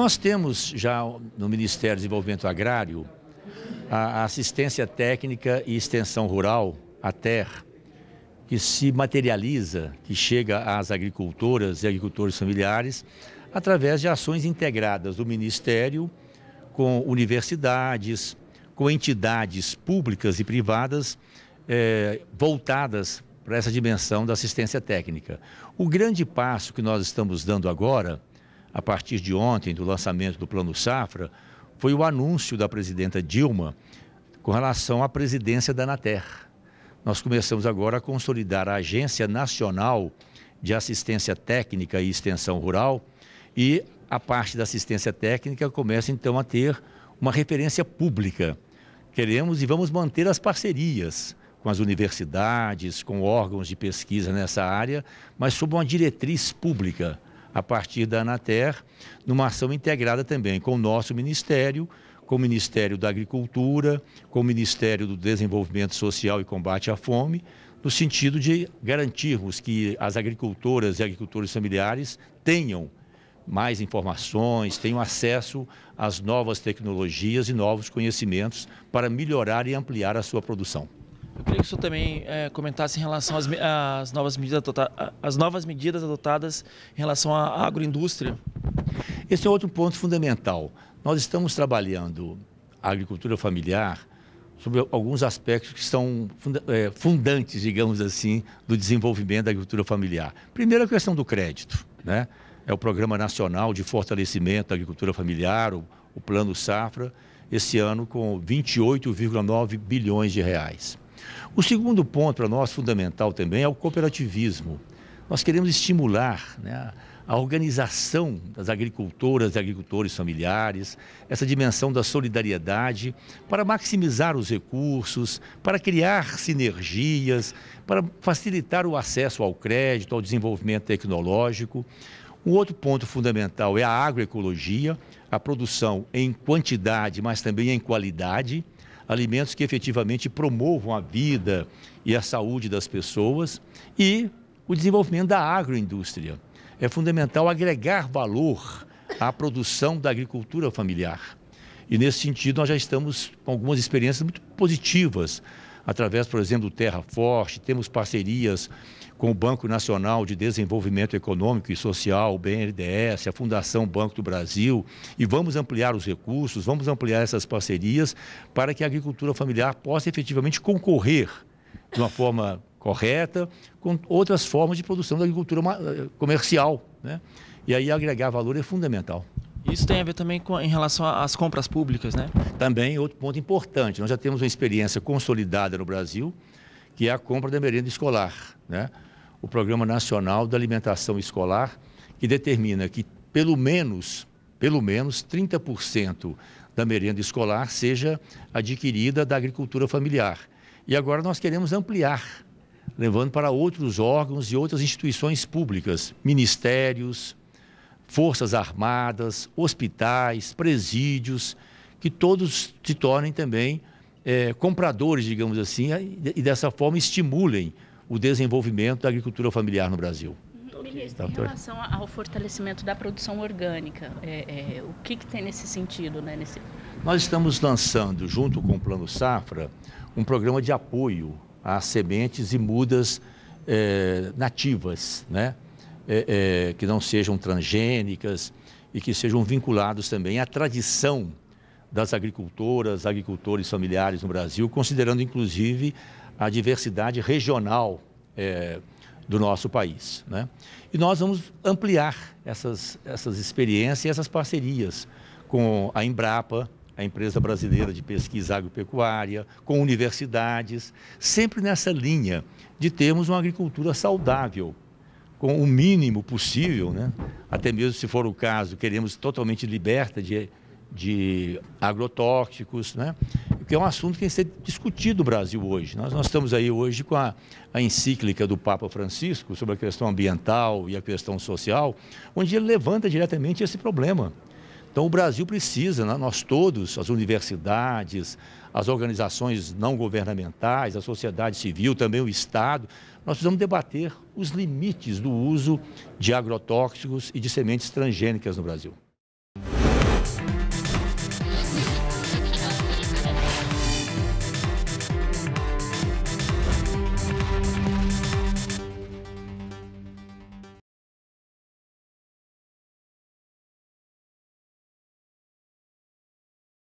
Nós temos já no Ministério do Desenvolvimento Agrário a assistência técnica e extensão rural, a TER, que se materializa, que chega às agricultoras e agricultores familiares através de ações integradas do Ministério com universidades, com entidades públicas e privadas eh, voltadas para essa dimensão da assistência técnica. O grande passo que nós estamos dando agora a partir de ontem, do lançamento do Plano Safra, foi o anúncio da presidenta Dilma com relação à presidência da Anater. Nós começamos agora a consolidar a Agência Nacional de Assistência Técnica e Extensão Rural e a parte da assistência técnica começa então a ter uma referência pública. Queremos e vamos manter as parcerias com as universidades, com órgãos de pesquisa nessa área, mas sob uma diretriz pública a partir da Anater, numa ação integrada também com o nosso Ministério, com o Ministério da Agricultura, com o Ministério do Desenvolvimento Social e Combate à Fome, no sentido de garantirmos que as agricultoras e agricultores familiares tenham mais informações, tenham acesso às novas tecnologias e novos conhecimentos para melhorar e ampliar a sua produção. Eu queria que o senhor também é, comentasse em relação às, às, novas medidas adotadas, às novas medidas adotadas em relação à agroindústria. Esse é outro ponto fundamental. Nós estamos trabalhando a agricultura familiar sobre alguns aspectos que são eh, fundantes, digamos assim, do desenvolvimento da agricultura familiar. Primeiro, a questão do crédito. Né? É o Programa Nacional de Fortalecimento da Agricultura Familiar, o, o Plano Safra, esse ano com 28,9 bilhões de reais. O segundo ponto para nós fundamental também é o cooperativismo. Nós queremos estimular né, a organização das agricultoras e agricultores familiares, essa dimensão da solidariedade, para maximizar os recursos, para criar sinergias, para facilitar o acesso ao crédito, ao desenvolvimento tecnológico. Um outro ponto fundamental é a agroecologia, a produção em quantidade, mas também em qualidade alimentos que efetivamente promovam a vida e a saúde das pessoas e o desenvolvimento da agroindústria. É fundamental agregar valor à produção da agricultura familiar. E nesse sentido, nós já estamos com algumas experiências muito positivas através, por exemplo, do Terra Forte, temos parcerias com o Banco Nacional de Desenvolvimento Econômico e Social, o BNDES, a Fundação Banco do Brasil, e vamos ampliar os recursos, vamos ampliar essas parcerias para que a agricultura familiar possa efetivamente concorrer de uma forma correta com outras formas de produção da agricultura eh, comercial. Né? E aí agregar valor é fundamental. Isso tem a ver também com, em relação às compras públicas, né? Também outro ponto importante. Nós já temos uma experiência consolidada no Brasil, que é a compra da merenda escolar, né? O Programa Nacional da Alimentação Escolar, que determina que pelo menos, pelo menos 30% da merenda escolar seja adquirida da agricultura familiar. E agora nós queremos ampliar, levando para outros órgãos e outras instituições públicas, ministérios, forças armadas, hospitais, presídios, que todos se tornem também é, compradores, digamos assim, e dessa forma estimulem o desenvolvimento da agricultura familiar no Brasil. Então, ministro, tá, em tá. relação ao fortalecimento da produção orgânica, é, é, o que, que, tem nesse sentido? Né, nesse... Nós estamos lançando, junto com o Plano Safra, um programa de apoio às sementes e mudas é, nativas, né? é, é, que não sejam transgênicas e que sejam vinculados também à tradição das agricultoras, agricultores familiares no Brasil, considerando inclusive a diversidade regional é, do nosso país. Né? E nós vamos ampliar essas, essas experiências e essas parcerias com a Embrapa, a empresa brasileira de pesquisa agropecuária, com universidades, sempre nessa linha de termos uma agricultura saudável com o mínimo possível, né? até mesmo se for o caso, queremos totalmente liberta de, de agrotóxicos, né? que é um assunto que tem que ser discutido no Brasil hoje. Nós, nós estamos aí hoje com a, a encíclica do Papa Francisco sobre a questão ambiental e a questão social, onde ele levanta diretamente esse problema. Então, o Brasil precisa, né? nós todos, as universidades, as organizações não governamentais, a sociedade civil, também o Estado, nós precisamos debater os limites do uso de agrotóxicos e de sementes transgênicas no Brasil.